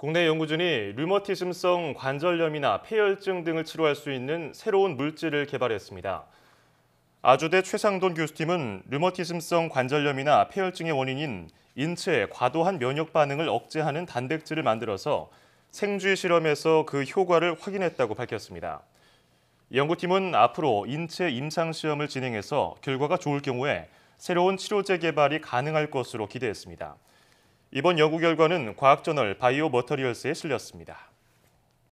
국내 연구진이 류머티즘성 관절염이나 폐혈증 등을 치료할 수 있는 새로운 물질을 개발했습니다. 아주대 최상돈 교수팀은 류머티즘성 관절염이나 폐혈증의 원인인 인체의 과도한 면역 반응을 억제하는 단백질을 만들어서 생쥐 실험에서 그 효과를 확인했다고 밝혔습니다. 연구팀은 앞으로 인체 임상 시험을 진행해서 결과가 좋을 경우에 새로운 치료제 개발이 가능할 것으로 기대했습니다. 이번 연구 결과는 과학저널 바이오 머터리얼스에 실렸습니다.